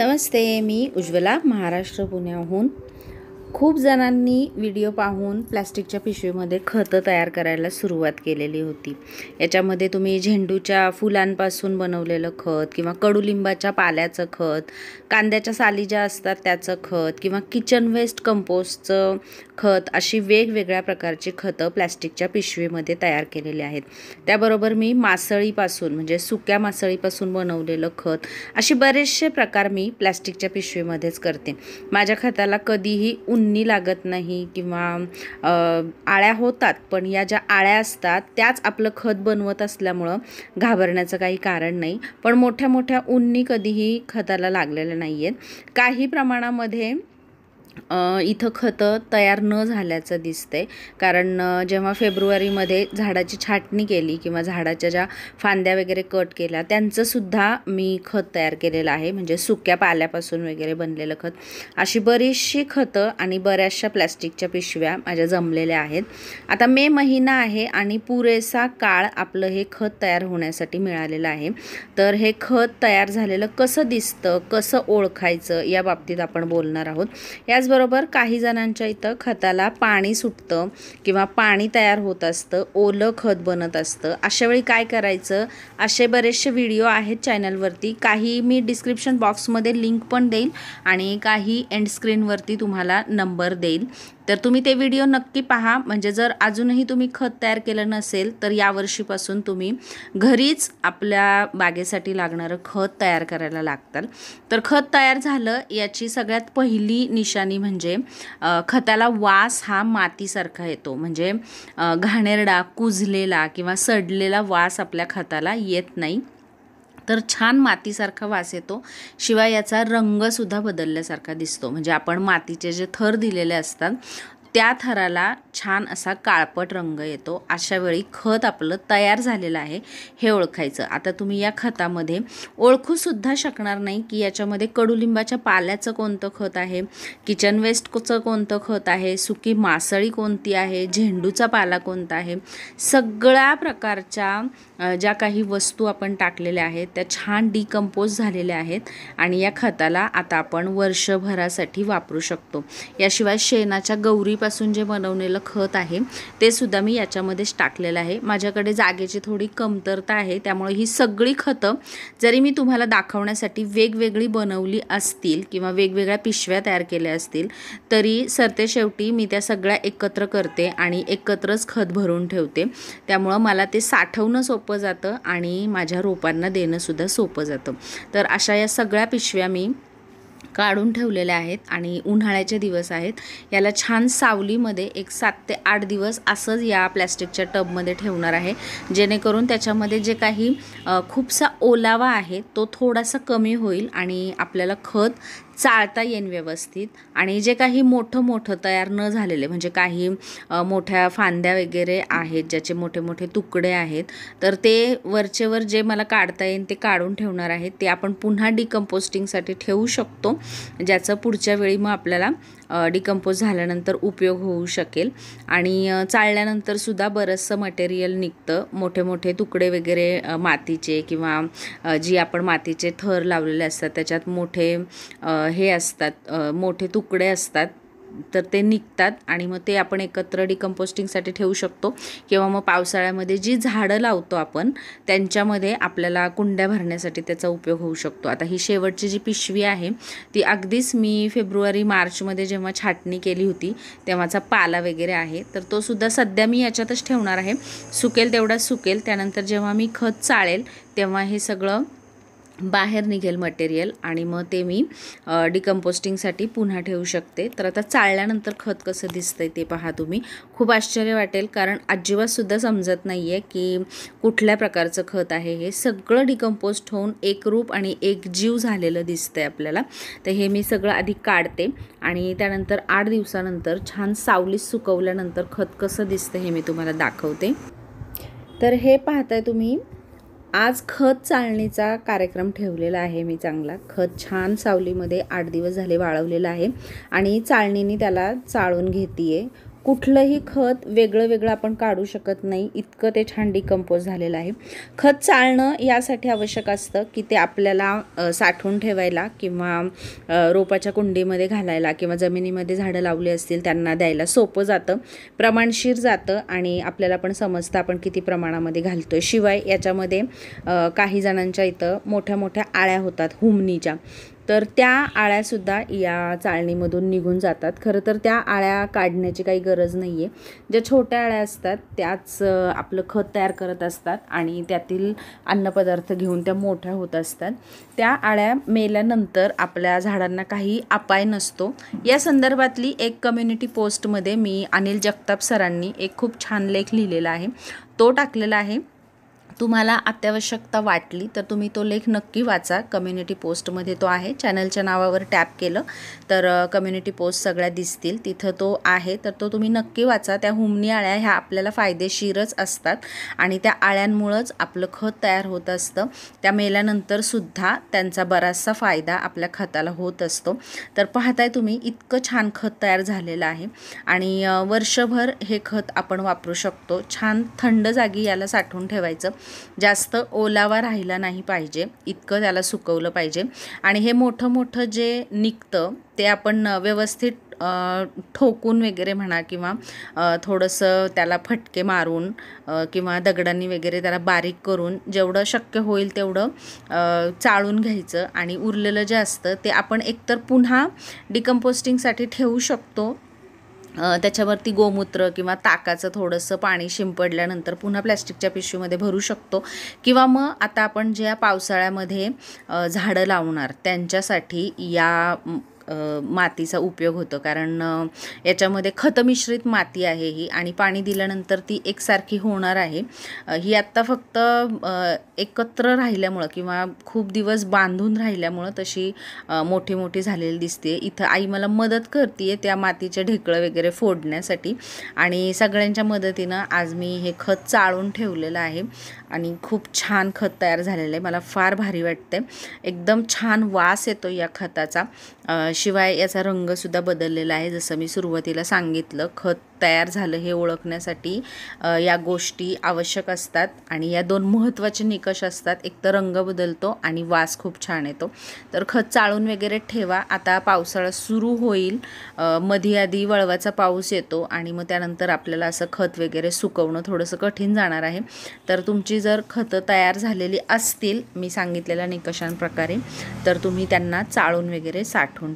नमस्ते मी उज्ज्वला महाराष्ट्र पुण्याहून खूप जणांनी व्हिडिओ पाहून प्लॅस्टिकच्या पिशवीमध्ये खतं तयार करायला सुरुवात केलेली होती याच्यामध्ये तुम्ही झेंडूच्या फुलांपासून बनवलेलं खत किंवा कडुलिंबाच्या पाल्याचं खत कांद्याच्या साली ज्या असतात त्याचं खत किंवा किचन वेस्ट कंपोस्टचं खत अशी वेगवेगळ्या प्रकारची खतं प्लॅस्टिकच्या पिशवीमध्ये तयार केलेली आहेत त्याबरोबर मी मासळीपासून म्हणजे सुक्या मासळीपासून बनवलेलं खत असे बरेचसे प्रकार मी प्लॅस्टिकच्या पिशवीमध्येच करते माझ्या खताला कधीही उन्नी लागत नाही किंवा आळ्या होतात पण या ज्या आळ्या असतात त्याच आपलं खत बनवत असल्यामुळं घाबरण्याचं काही कारण नाही पण मोठ्या मोठ्या उन्नी कधीही खताला लागलेल्या नाही आहेत काही प्रमाणामध्ये इथं खतं तयार न झाल्याचं दिसतंय कारण जेव्हा फेब्रुवारीमध्ये झाडाची छाटणी केली किंवा झाडाच्या ज्या फांद्या वगैरे कट केल्या त्यांचंसुद्धा मी खत तयार केलेलं आहे म्हणजे सुक्या पाल्यापासून वगैरे बनलेलं खत अशी बरीचशी खतं आणि बऱ्याचशा प्लॅस्टिकच्या पिशव्या माझ्या जमलेल्या आहेत आता मे महिना आहे आणि पुरेसा काळ आपलं हे खत तयार होण्यासाठी मिळालेलं आहे तर हे खत तयार झालेलं कसं दिसतं कसं ओळखायचं या बाबतीत आपण बोलणार आहोत याच त्याचबरोबर काही जणांच्या इथं खताला पाणी सुटतं किंवा पाणी तयार होत असतं ओलं खत बनत असतं अशा वेळी काय करायचं असे बरेचसे व्हिडिओ आहेत चॅनलवरती काही मी डिस्क्रिप्शन बॉक्समध्ये लिंक पण देईल आणि काही एंड तुम्हाला नंबर देईल तर तुम्ही ते व्हिडिओ नक्की पहा म्हणजे जर अजूनही तुम्ही खत तयार केलं नसेल तर यावर्षीपासून तुम्ही घरीच आपल्या बागेसाठी लागणारं खत तयार करायला लागतात तर खत तयार झालं याची सगळ्यात पहिली निशाणी म्हणजे खताला वास हा मातीसारखा येतो म्हणजे घाणेरडा कुजलेला किंवा सडलेला वास आपल्या खताला येत नाही तर छान मातीसारखा वास येतो शिवाय याचा रंगसुद्धा बदलल्यासारखा दिसतो म्हणजे आपण मातीचे जे थर दिलेले असतात त्या थराला छान असा काळपट रंग येतो अशा वेळी खत आपलं तयार झालेलं आहे हे ओळखायचं आता तुम्ही या खतामध्ये ओळखूसुद्धा शकणार नाही की याच्यामध्ये कडुलिंबाच्या पाल्याचं कोणतं खत आहे किचन वेस्टचं कोणतं खत आहे सुकी मासळी कोणती आहे झेंडूचा पाला कोणता आहे सगळ्या प्रकारच्या ज्या काही वस्तू आपण टाकलेल्या आहेत त्या छान डिकम्पोज झालेल्या आहेत आणि या खताला आता आपण वर्षभरासाठी वापरू शकतो याशिवाय शेणाच्या गौरी पासून जे बनवलेलं खत आहे ते सुद्धा मी याच्यामध्येच टाकलेलं आहे माझ्याकडे जागेची थोडी कमतरता आहे त्यामुळे ही सगळी खतं जरी मी तुम्हाला दाखवण्यासाठी वेगवेगळी बनवली असतील किंवा वेगवेगळ्या पिशव्या तयार केल्या असतील तरी सरते शेवटी मी त्या सगळ्या एकत्र करते आणि एकत्रच खत भरून ठेवते त्यामुळं मला ते साठवणं सोपं जातं आणि माझ्या रोपांना देणंसुद्धा सोपं जातं तर अशा या सगळ्या पिशव्या मी काढून ठेवलेले आहेत आणि उन्हाळ्याचे दिवस आहेत याला छान सावलीमध्ये एक सात ते आठ दिवस असंच या प्लॅस्टिकच्या टबमध्ये ठेवणार आहे जेणेकरून त्याच्यामध्ये जे काही खूपसा ओलावा आहे तो थोडासा कमी होईल आणि आपल्याला खत चाळता येईन व्यवस्थित आणि जे काही मोठं मोठं तयार न झालेले म्हणजे काही मोठ्या फांद्या वगैरे आहेत ज्याचे मोठे मोठे तुकडे आहेत तर ते वरचेवर जे मला काढता येईन ते काढून ठेवणार आहेत ते आपण पुन्हा डिकम्पोस्टिंगसाठी ठेवू शकतो ज्याचं पुढच्या वेळी मग आपल्याला डिकम्पोज झाल्यानंतर उपयोग होऊ शकेल आणि चाळल्यानंतरसुद्धा बरंचसं मटेरियल निघतं मोठे मोठे तुकडे वगैरे मातीचे किंवा जी आपण मातीचे थर लावलेले असतात त्याच्यात मोठे हे असतात मोठे तुकडे असतात तर ते निघतात आणि मग ते आपण एकत्र डिकम्पोस्टिंगसाठी ठेवू शकतो किंवा मग पावसाळ्यामध्ये जी झाडं लावतो आपण त्यांच्यामध्ये आपल्याला कुंड्या भरण्यासाठी त्याचा उपयोग होऊ शकतो आता ही शेवटची जी पिशवी आहे ती अगदीच मी फेब्रुवारी मार्चमध्ये जेव्हा छाटणी केली होती तेव्हाचा पाला वगैरे आहे तर तो सुद्धा सध्या मी याच्यातच ठेवणार आहे सुकेल तेवढा सुकेल त्यानंतर जेव्हा मी खत चाळेल तेव्हा हे सगळं बाहेर निघेल मटेरियल आणि मग ते मी डिकम्पोस्टिंगसाठी पुन्हा ठेवू शकते तर आता चाळल्यानंतर खत कसं दिसतंय ते पहा तुम्ही खूप आश्चर्य वाटेल कारण अजिबातसुद्धा समजत नाही आहे की कुठल्या प्रकारचं खत आहे हे सगळं डिकम्पोस्ट होऊन एकरूप आणि एक जीव झालेलं दिसतंय आपल्याला तर हे मी सगळं आधी काढते आणि त्यानंतर आठ दिवसानंतर छान सावलीत सुकवल्यानंतर खत कसं दिसतं हे मी तुम्हाला दाखवते तर हे पाहताय तुम्ही आज खत चाळणीचा कार्यक्रम ठेवलेला आहे मी चांगला खत छान सावलीमध्ये आठ दिवस झाले वाळवलेलं आहे आणि चाळणीने त्याला चाळून घेते आहे कुठलंही खत वेगळं वेगळं आपण काढू शकत नाही इतकं ते छान डिकम्पोज झालेलं आहे खत चालणं यासाठी आवश्यक असतं की ते आपल्याला साठवून ठेवायला किंवा रोपाच्या कुंडीमध्ये घालायला किंवा जमिनीमध्ये झाडं लावली असतील त्यांना द्यायला सोपं जातं प्रमाणशीर जातं आणि आपल्याला पण समजतं आपण किती प्रमाणामध्ये घालतो आहे शिवाय याच्यामध्ये काही जणांच्या इथं मोठ्या मोठ्या आळ्या होतात हुमनीच्या तर त्या आळ्यासुद्धा या चाळणीमधून निघून जातात खरं तर त्या आळ्या काढण्याची काही गरज नाही आहे ज्या छोट्या आळ्या असतात त्याच आपलं खत तयार करत असतात आणि त्यातील अन्नपदार्थ घेऊन त्या मोठ्या होत असतात त्या आळ्या मेल्यानंतर आपल्या झाडांना काही अपाय नसतो या संदर्भातली एक कम्युनिटी पोस्टमध्ये मी अनिल जगताप सरांनी एक खूप छान लेख लिहिलेला आहे तो टाकलेला आहे तुम्हाला अत्यावश्यकता वाटली तर तुम्ही तो लेख नक्की वाचा कम्युनिटी पोस्टमध्ये तो आहे चॅनलच्या नावावर टॅप केलं तर कम्युनिटी पोस्ट सगळ्या दिसतील तिथं तो आहे तर तो तुम्ही नक्की वाचा त्या हुमनी आळ्या ह्या आपल्याला फायदेशीरच असतात आणि त्या आळ्यांमुळंच आपलं खत तयार होत असतं त्या मेल्यानंतरसुद्धा त्यांचा बराचसा फायदा आपल्या खताला होत असतो तर पाहताय तुम्ही इतकं छान खत तयार झालेलं आहे आणि वर्षभर हे खत आपण वापरू शकतो छान थंड जागी याला साठवून ठेवायचं जास्त ओलावा राहिला नाही पाहिजे इतकं त्याला सुकवलं पाहिजे आणि हे मोठं मोठं जे निघतं ते आपण व्यवस्थित ठोकून वगैरे म्हणा किंवा थोडंसं त्याला फटके मारून किंवा दगडांनी वगैरे त्याला बारीक करून जेवढं शक्य होईल तेवढं चाळून घ्यायचं आणि उरलेलं जे असतं ते आपण एकतर पुन्हा डिकम्पोस्टिंगसाठी ठेवू शकतो त्याच्यावरती गोमूत्र किंवा ताकाचं थोडंसं पाणी शिंपडल्यानंतर पुन्हा प्लॅस्टिकच्या पिशवीमध्ये भरू शकतो किंवा मग आता आपण ज्या पावसाळ्यामध्ये झाडं लावणार त्यांच्यासाठी या मातीचा उपयोग होतो कारण याच्यामध्ये खतमिश्रित माती आहे ही आणि पाणी दिल्यानंतर ती एकसारखी होणार आहे ही आत्ता फक्त एकत्र राहिल्यामुळं किंवा खूप दिवस बांधून राहिल्यामुळं तशी मोठी मोठी झालेली दिसते इथं आई मला मदत करते त्या मातीचे ढेकळं वगैरे फोडण्यासाठी आणि सगळ्यांच्या मदतीनं आज मी हे खत चाळून ठेवलेलं आहे आणि खूप छान खत तयार झालेलं आहे मला फार भारी वाटते एकदम छान वास येतो या खताचा शिवाय याचा रंगसुद्धा बदललेला आहे जसं मी सुरुवातीला सांगितलं खत तयार झालं हे ओळखण्यासाठी या गोष्टी आवश्यक असतात आणि या दोन महत्त्वाचे निकष असतात एक तर रंग बदलतो आणि वास खूप छान येतो तर खत चाळून वगैरे ठेवा आता पावसाळा सुरू होईल मधी आधी वळवाचा पाऊस येतो आणि मग त्यानंतर आपल्याला असं खत वगैरे सुकवणं थोडंसं कठीण जाणार आहे तर तुमची जर खतं तयार झालेली असतील मी सांगितलेल्या निकषांप्रकारे तर तुम्ही त्यांना चाळून वगैरे साठवून